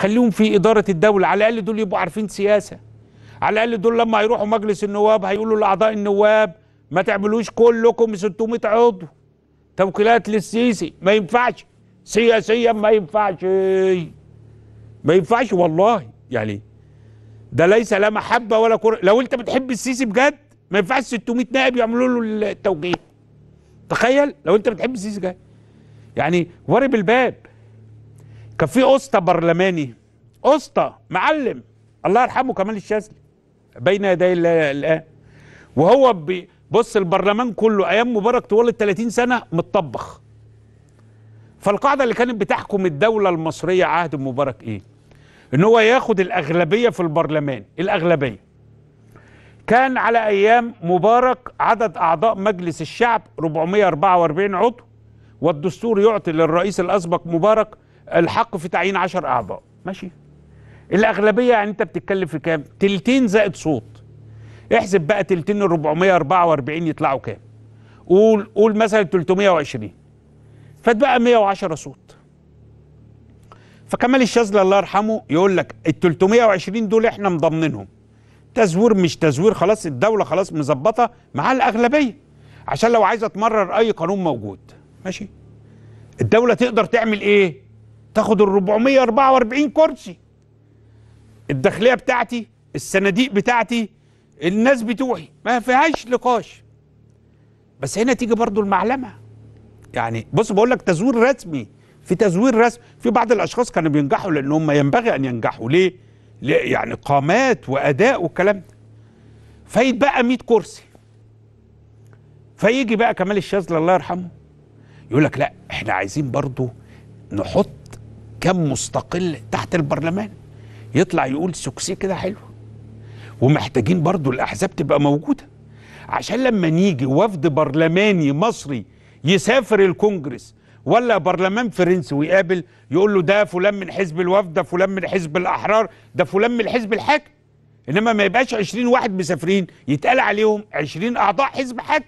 خليهم في إدارة الدولة على الأقل دول يبقوا عارفين سياسة على الأقل دول لما هيروحوا مجلس النواب هيقولوا لأعضاء النواب ما تعملوش كلكم 600 عضو توكيلات للسيسي ما ينفعش سياسيا ما ينفعش ما ينفعش والله يعني ده ليس لا محبه ولا كره لو انت بتحب السيسي بجد ما ينفعش 600 نائب يعملوا له التوجيه تخيل لو انت بتحب السيسي جاي يعني ورب الباب كان في اسطى برلماني اسطى معلم الله يرحمه كمال الشاذلي بين يدي الله الان وهو بص البرلمان كله ايام مبارك طوال 30 سنه متطبخ فالقاعده اللي كانت بتحكم الدوله المصريه عهد مبارك ايه؟ ان هو ياخد الاغلبيه في البرلمان الاغلبيه كان على ايام مبارك عدد اعضاء مجلس الشعب 444 عضو والدستور يعطي للرئيس الاسبق مبارك الحق في تعيين 10 اعضاء ماشي الاغلبيه يعني انت بتتكلم في كام تلتين زائد صوت احسب بقى تلتين ال 444 يطلعوا كام قول قول مثلا 320 فتبقى 110 صوت فكمال الشاذلي الله يرحمه يقول لك ال 320 دول احنا مضمنينهم تزوير مش تزوير خلاص الدوله خلاص مظبطه مع الاغلبيه عشان لو عايزه تمرر اي قانون موجود ماشي الدوله تقدر تعمل ايه تاخد ال 444 كرسي الداخليه بتاعتي الصناديق بتاعتي الناس بتوعي ما فيهاش نقاش بس هنا تيجي برضو المعلمه يعني بص بقول لك تزوير رسمي في تزوير رسمي في بعض الاشخاص كانوا بينجحوا لان هم ينبغي ان ينجحوا ليه؟ ليه يعني قامات واداء والكلام ده فيتبقى 100 كرسي فيجي بقى كمال الشاذلي الله يرحمه يقول لك لا احنا عايزين برضو نحط كم مستقل تحت البرلمان يطلع يقول سكسي كده حلو ومحتاجين برضو الأحزاب تبقى موجودة عشان لما نيجي وفد برلماني مصري يسافر الكونجرس ولا برلمان فرنسي ويقابل يقول له ده فلان من حزب الوفد ده فلان من حزب الأحرار ده فلان من حزب الحاكم إنما ما يبقاش 20 واحد مسافرين يتقال عليهم 20 أعضاء حزب حاكم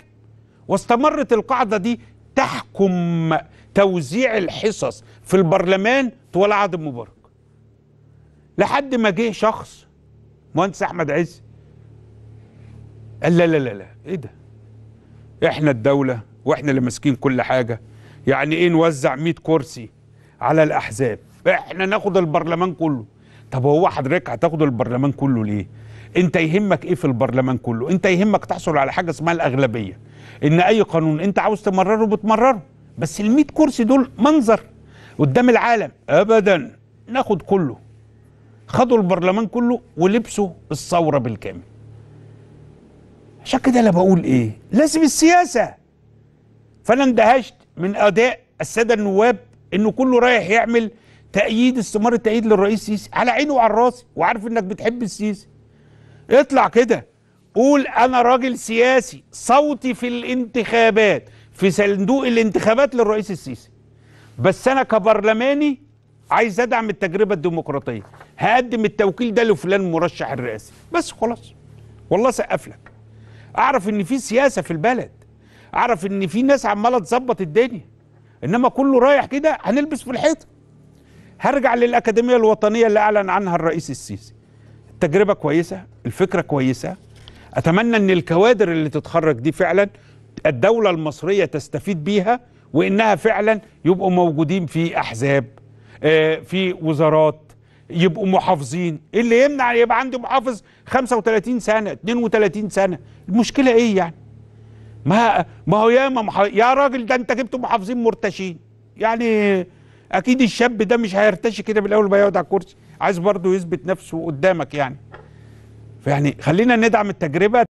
واستمرت القاعدة دي تحكم توزيع الحصص في البرلمان طوال عهد مبارك لحد ما جه شخص مهندس احمد عز قال لا لا لا لا ايه ده احنا الدوله واحنا اللي ماسكين كل حاجه يعني ايه نوزع 100 كرسي على الاحزاب احنا ناخد البرلمان كله طب هو حضرتك هتاخد البرلمان كله ليه انت يهمك ايه في البرلمان كله انت يهمك تحصل على حاجه اسمها الاغلبيه ان اي قانون انت عاوز تمرره بتمرره بس ال 100 كرسي دول منظر قدام العالم ابدا ناخد كله خدوا البرلمان كله ولبسوا الثوره بالكامل عشان كده انا بقول ايه لازم السياسه فانا اندهشت من اداء الساده النواب انه كله رايح يعمل تأييد استمارة تأييد للرئيس السيسي على عيني وعلى راسي وعارف انك بتحب السيسي اطلع كده قول انا راجل سياسي صوتي في الانتخابات في صندوق الانتخابات للرئيس السيسي بس انا كبرلماني عايز ادعم التجربه الديمقراطيه هقدم التوكيل ده لفلان مرشح الرئاسي بس خلاص والله سقف لك اعرف ان في سياسه في البلد اعرف ان في ناس عماله تظبط الدنيا انما كله رايح كده هنلبس في الحيطه هرجع للاكاديميه الوطنيه اللي اعلن عنها الرئيس السيسي التجربه كويسه الفكره كويسه اتمنى ان الكوادر اللي تتخرج دي فعلا الدولة المصرية تستفيد بيها وإنها فعلا يبقوا موجودين في أحزاب آه، في وزارات يبقوا محافظين إيه اللي يمنع يبقى عندي محافظ 35 سنة 32 سنة المشكلة إيه يعني ما ما هو ياما يا راجل ده انت جبت محافظين مرتشين يعني اكيد الشاب ده مش هيرتشي كده بالاول ما يقعد على الكرسي عايز برضه يثبت نفسه قدامك يعني فيعني خلينا ندعم التجربه